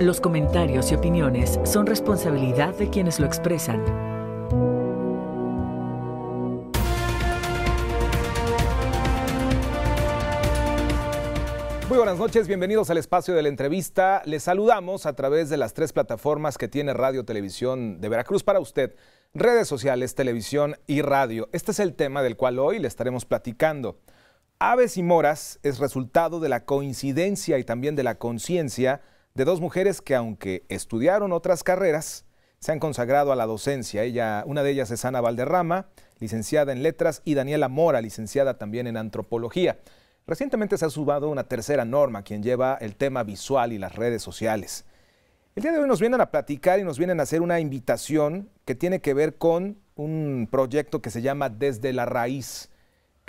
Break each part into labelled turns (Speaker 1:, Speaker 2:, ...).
Speaker 1: Los comentarios y opiniones son responsabilidad de quienes lo expresan. Muy buenas noches, bienvenidos al espacio de la entrevista. Les saludamos a través de las tres plataformas que tiene Radio Televisión de Veracruz para usted, redes sociales, televisión y radio. Este es el tema del cual hoy le estaremos platicando. Aves y moras es resultado de la coincidencia y también de la conciencia de dos mujeres que aunque estudiaron otras carreras, se han consagrado a la docencia. Ella, una de ellas es Ana Valderrama, licenciada en letras, y Daniela Mora, licenciada también en antropología. Recientemente se ha subado una tercera norma, quien lleva el tema visual y las redes sociales. El día de hoy nos vienen a platicar y nos vienen a hacer una invitación que tiene que ver con un proyecto que se llama Desde la Raíz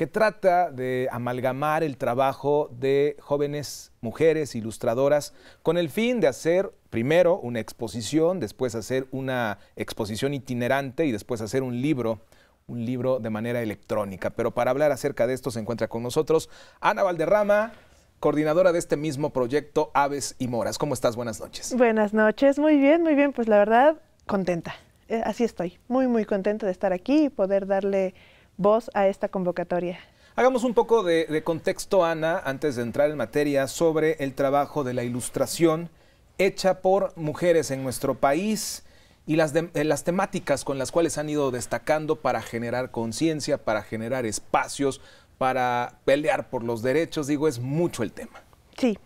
Speaker 1: que trata de amalgamar el trabajo de jóvenes mujeres ilustradoras con el fin de hacer primero una exposición, después hacer una exposición itinerante y después hacer un libro un libro de manera electrónica. Pero para hablar acerca de esto se encuentra con nosotros Ana Valderrama, coordinadora de este mismo proyecto Aves y Moras. ¿Cómo estás? Buenas noches.
Speaker 2: Buenas noches, muy bien, muy bien. Pues la verdad, contenta. Eh, así estoy, muy, muy contenta de estar aquí y poder darle voz a esta convocatoria.
Speaker 1: Hagamos un poco de, contexto, Ana, antes de entrar en materia, sobre el trabajo de la ilustración hecha por mujeres en nuestro país y las, eh, las temáticas con las cuales han ido destacando para generar conciencia, para generar espacios, para pelear por los derechos. Digo, es mucho el tema.
Speaker 2: Sí,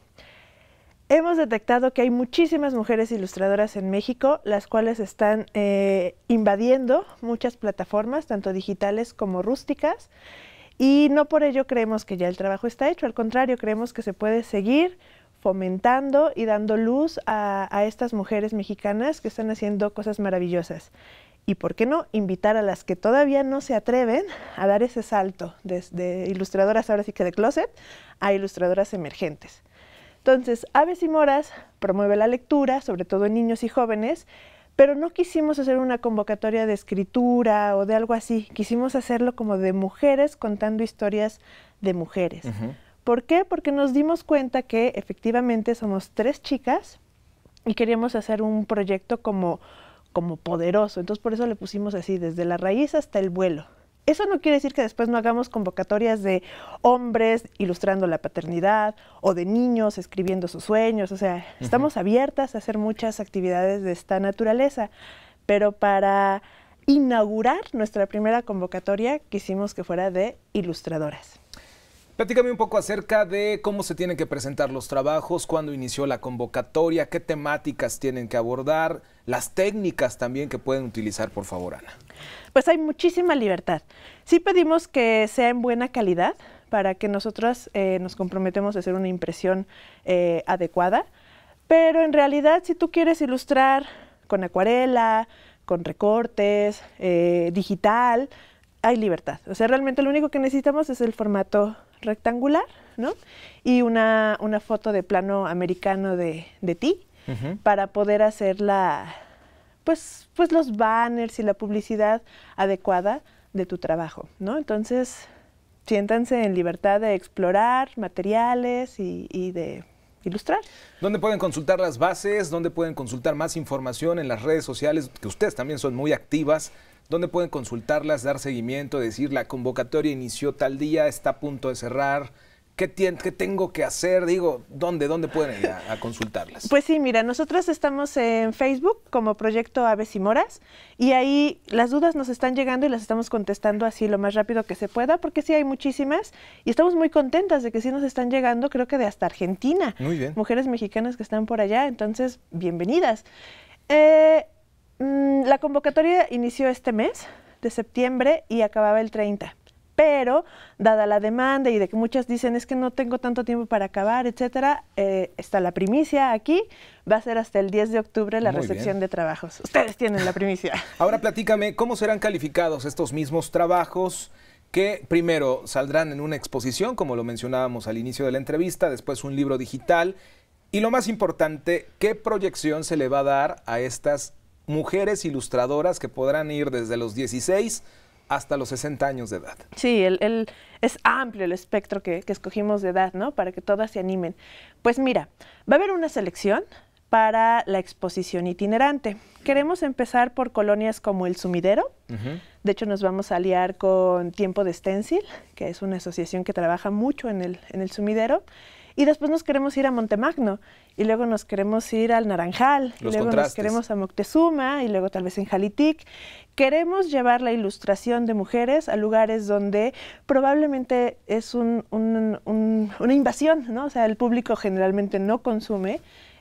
Speaker 2: Hemos detectado que hay muchísimas mujeres ilustradoras en México, las cuales están eh, invadiendo muchas plataformas, tanto digitales como rústicas, y no por ello creemos que ya el trabajo está hecho, al contrario, creemos que se puede seguir fomentando y dando luz a, estas mujeres mexicanas que están haciendo cosas maravillosas. Y por qué no invitar a las que todavía no se atreven a dar ese salto desde ilustradoras ahora sí que de closet a ilustradoras emergentes. Entonces, Aves y Moras promueve la lectura, sobre todo en niños y jóvenes, pero no quisimos hacer una convocatoria de escritura o de algo así, quisimos hacerlo como de mujeres contando historias de mujeres. ¿Por qué? Porque nos dimos cuenta que efectivamente somos tres chicas y queríamos hacer un proyecto como, como poderoso, entonces por eso le pusimos así, desde la raíz hasta el vuelo. Eso no quiere decir que después no hagamos convocatorias de hombres ilustrando la paternidad o de niños escribiendo sus sueños. O sea, estamos abiertas a hacer muchas actividades de esta naturaleza. Pero para inaugurar nuestra primera convocatoria quisimos que fuera de ilustradoras.
Speaker 1: Platícame un poco acerca de cómo se tienen que presentar los trabajos, cuándo inició la convocatoria, qué temáticas tienen que abordar, las técnicas también que pueden utilizar, por favor, Ana.
Speaker 2: Pues hay muchísima libertad. Sí pedimos que sea en buena calidad para que nosotras eh, nos comprometemos a hacer una impresión eh, adecuada, pero en realidad si tú quieres ilustrar con acuarela, con recortes, eh, digital, hay libertad. O sea, realmente lo único que necesitamos es el formato rectangular, ¿no? Y una, foto de plano americano de, ti para poder hacer la, pues, pues los banners y la publicidad adecuada de tu trabajo, ¿no? Entonces, siéntanse en libertad de explorar materiales y de
Speaker 1: ilustrar. ¿Dónde pueden consultar las bases? ¿Dónde pueden consultar más información en las redes sociales? Que ustedes también son muy activas. ¿Dónde pueden consultarlas, dar seguimiento, decir la convocatoria inició tal día, está a punto de cerrar? ¿Qué, ¿Qué, tengo que hacer? Digo, ¿dónde, dónde pueden ir a, consultarlas?
Speaker 2: Pues sí, mira, nosotros estamos en Facebook como Proyecto Aves y Moras y ahí las dudas nos están llegando y las estamos contestando así lo más rápido que se pueda, porque sí hay muchísimas y estamos muy contentas de que sí nos están llegando, creo que de hasta Argentina. Mujeres mexicanas que están por allá, entonces, bienvenidas. Eh, mm, la convocatoria inició este mes de septiembre y acababa el 30 pero dada la demanda y de que muchas dicen es que no tengo tanto tiempo para acabar, etcétera, eh, está la primicia aquí, va a ser hasta el 10 de octubre la recepción de trabajos. Ustedes tienen la primicia.
Speaker 1: Ahora platícame, ¿cómo serán calificados estos mismos trabajos? que primero saldrán en una exposición, como lo mencionábamos al inicio de la entrevista, después un libro digital y lo más importante, ¿qué proyección se le va a dar a estas mujeres ilustradoras que podrán ir desde los 16 hasta los 60 años de edad.
Speaker 2: Sí, el, es amplio el espectro que, escogimos de edad, ¿no? Para que todas se animen. Pues mira, va a haber una selección para la exposición itinerante. Queremos empezar por colonias como El Sumidero. De hecho, nos vamos a aliar con Tiempo de Stencil, que es una asociación que trabaja mucho en el, en el sumidero y después nos queremos ir a Montemagno, y luego nos queremos ir al Naranjal, y luego nos queremos a Moctezuma, y luego tal vez en Jalitic. Queremos llevar la ilustración de mujeres a lugares donde probablemente es una invasión, ¿no? O sea, el público generalmente no consume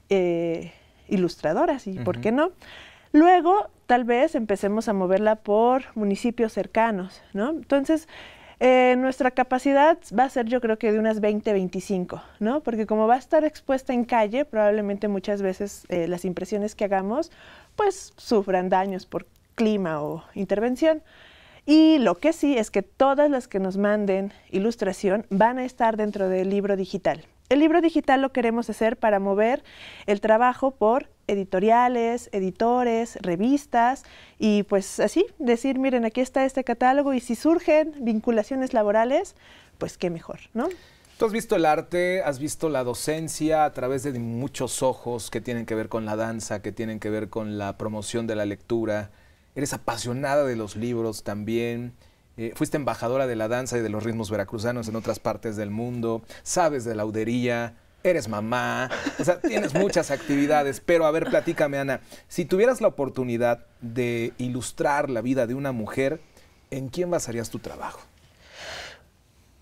Speaker 2: eh, ilustradoras, y ¿por qué no? Luego, tal vez empecemos a moverla por municipios cercanos, ¿no? Entonces, eh, nuestra capacidad va a ser yo creo que de unas 20, 25, ¿no? Porque como va a estar expuesta en calle, probablemente muchas veces eh, las impresiones que hagamos pues sufran daños por clima o intervención. Y lo que sí es que todas las que nos manden ilustración van a estar dentro del libro digital. El libro digital lo queremos hacer para mover el trabajo por editoriales, editores, revistas y pues así decir, miren, aquí está este catálogo y si surgen vinculaciones laborales, pues qué mejor, ¿no?
Speaker 1: Tú has visto el arte, has visto la docencia a través de muchos ojos que tienen que ver con la danza, que tienen que ver con la promoción de la lectura. Eres apasionada de los libros también. Eh, fuiste embajadora de la danza y de los ritmos veracruzanos en otras partes del mundo, sabes de laudería, eres mamá, o sea, tienes muchas actividades, pero a ver, platícame, Ana, si tuvieras la oportunidad de ilustrar la vida de una mujer, ¿en quién basarías tu trabajo?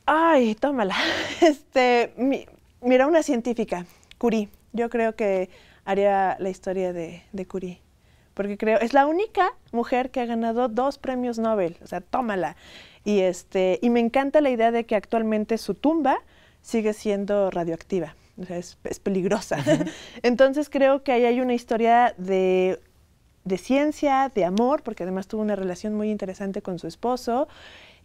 Speaker 2: Ay, tómala. Este, mira, una científica, Curie. Yo creo que haría la historia de, de Curie porque creo, es la única mujer que ha ganado dos premios Nobel, o sea, tómala. Y, este, y me encanta la idea de que actualmente su tumba sigue siendo radioactiva, o sea, es, peligrosa. Entonces creo que ahí hay una historia de, de ciencia, de amor, porque además tuvo una relación muy interesante con su esposo,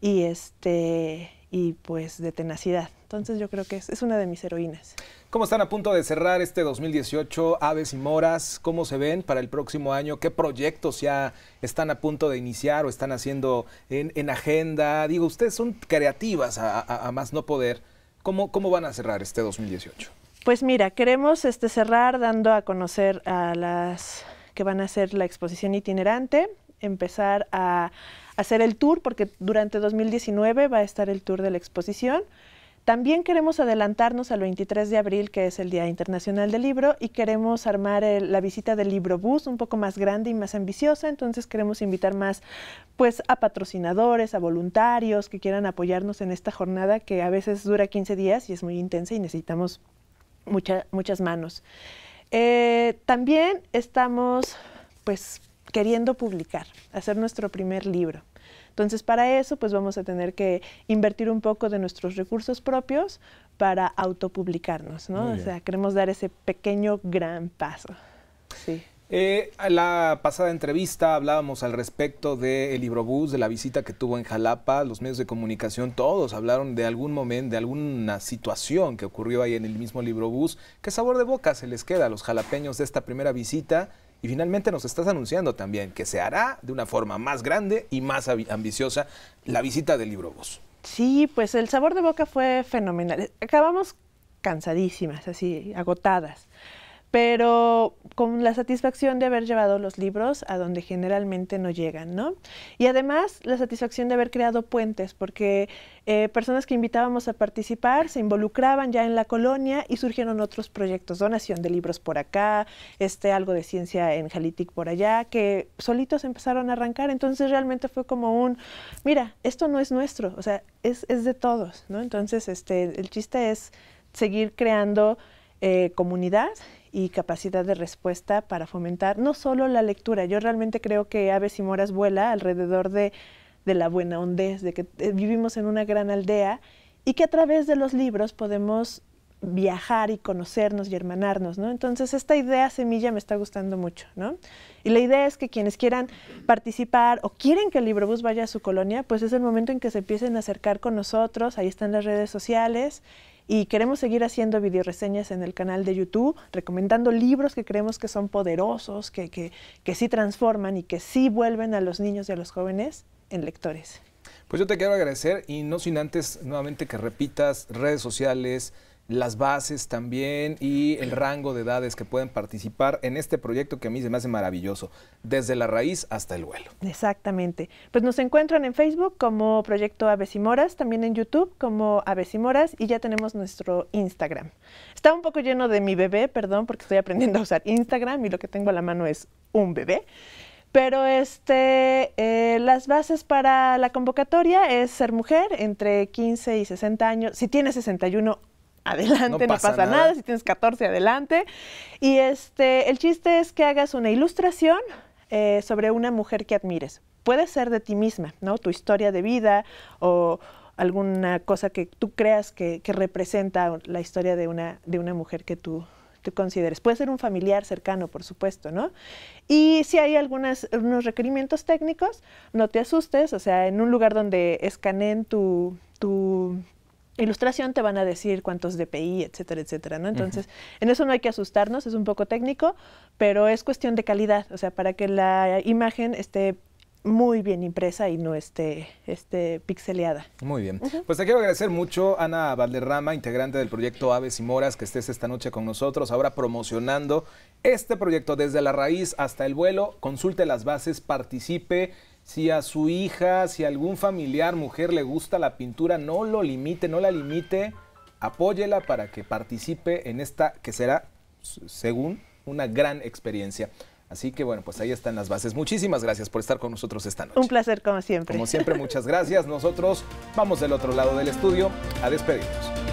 Speaker 2: y, este, y pues de tenacidad. Entonces yo creo que es, es, una de mis heroínas.
Speaker 1: ¿Cómo están a punto de cerrar este 2018? Aves y moras, ¿cómo se ven para el próximo año? ¿Qué proyectos ya están a punto de iniciar o están haciendo en, en agenda? Digo, ustedes son creativas a, más no poder. ¿Cómo, ¿Cómo van a cerrar este 2018?
Speaker 2: Pues mira, queremos este, cerrar dando a conocer a las que van a hacer la exposición itinerante, empezar a hacer el tour, porque durante 2019 va a estar el tour de la exposición. También queremos adelantarnos al 23 de abril, que es el Día Internacional del Libro, y queremos armar la visita del Libro Bus un poco más grande y más ambiciosa. Entonces queremos invitar más pues, a patrocinadores, a voluntarios que quieran apoyarnos en esta jornada que a veces dura 15 días y es muy intensa y necesitamos muchas manos. Eh, también estamos pues, queriendo publicar, hacer nuestro primer libro. Entonces, para eso, pues vamos a tener que invertir un poco de nuestros recursos propios para autopublicarnos, ¿no? O sea, queremos dar ese pequeño gran paso. Sí.
Speaker 1: Eh, la pasada entrevista hablábamos al respecto del libro Librobús, de la visita que tuvo en Jalapa, los medios de comunicación, todos hablaron de algún momento, de alguna situación que ocurrió ahí en el mismo Librobús. ¿Qué sabor de boca se les queda a los jalapeños de esta primera visita y finalmente nos estás anunciando también que se hará de una forma más grande y más ambiciosa la visita del libro Voz.
Speaker 2: Sí, pues el sabor de boca fue fenomenal. Acabamos cansadísimas, así, agotadas pero con la satisfacción de haber llevado los libros a donde generalmente no llegan, ¿no? Y además la satisfacción de haber creado puentes, porque eh, personas que invitábamos a participar se involucraban ya en la colonia y surgieron otros proyectos, donación de libros por acá, este, algo de ciencia en Jalitic por allá, que solitos empezaron a arrancar, entonces realmente fue como un, mira, esto no es nuestro, o sea, es, de todos, ¿no? Entonces, este, el chiste es seguir creando eh, comunidad y capacidad de respuesta para fomentar no solo la lectura. Yo realmente creo que Aves y Moras vuela alrededor de, de la buena hondez, de que eh, vivimos en una gran aldea y que a través de los libros podemos viajar y conocernos y hermanarnos, ¿no? Entonces esta idea semilla me está gustando mucho, ¿no? Y la idea es que quienes quieran participar o quieren que el bus vaya a su colonia, pues es el momento en que se empiecen a acercar con nosotros, ahí están las redes sociales y queremos seguir haciendo videoreseñas en el canal de YouTube, recomendando libros que creemos que son poderosos, que, que, que sí transforman y que sí vuelven a los niños y a los jóvenes en lectores.
Speaker 1: Pues yo te quiero agradecer y no sin antes nuevamente que repitas redes sociales, las bases también y el rango de edades que pueden participar en este proyecto que a mí se me hace maravilloso, desde la raíz hasta el vuelo.
Speaker 2: Exactamente. Pues nos encuentran en Facebook como Proyecto y Aves Moras, también en YouTube como Aves y ya tenemos nuestro Instagram. Está un poco lleno de mi bebé, perdón, porque estoy aprendiendo a usar Instagram y lo que tengo a la mano es un bebé. Pero este, eh, las bases para la convocatoria es ser mujer entre 15 y 60 años. Si tiene 61, adelante, no pasa, nada. Si tienes 14, adelante. Y este, el chiste es que hagas una ilustración eh, sobre una mujer que admires. Puede ser de ti misma, ¿no? Tu historia de vida o alguna cosa que tú creas que, representa la historia de una, de una mujer que tú consideres. Puede ser un familiar cercano, por supuesto, ¿no? Y si hay algunos requerimientos técnicos, no te asustes, o sea, en un lugar donde escaneen tu, tu ilustración te van a decir cuántos DPI, etcétera, etcétera, ¿no? Entonces, en eso no hay que asustarnos, es un poco técnico, pero es cuestión de calidad, o sea, para que la imagen esté muy bien impresa y no esté, esté pixeleada.
Speaker 1: Muy bien. Pues te quiero agradecer mucho, Ana Valderrama, integrante del proyecto Aves y Moras, que estés esta noche con nosotros, ahora promocionando este proyecto desde la raíz hasta el vuelo. Consulte las bases, participe si a su hija, si a algún familiar, mujer le gusta la pintura, no lo limite, no la limite, apóyela para que participe en esta que será, según, una gran experiencia. Así que bueno, pues ahí están las bases. Muchísimas gracias por estar con nosotros esta noche. Un
Speaker 2: placer como siempre. Como siempre,
Speaker 1: muchas gracias. Nosotros vamos del otro lado del estudio a despedirnos.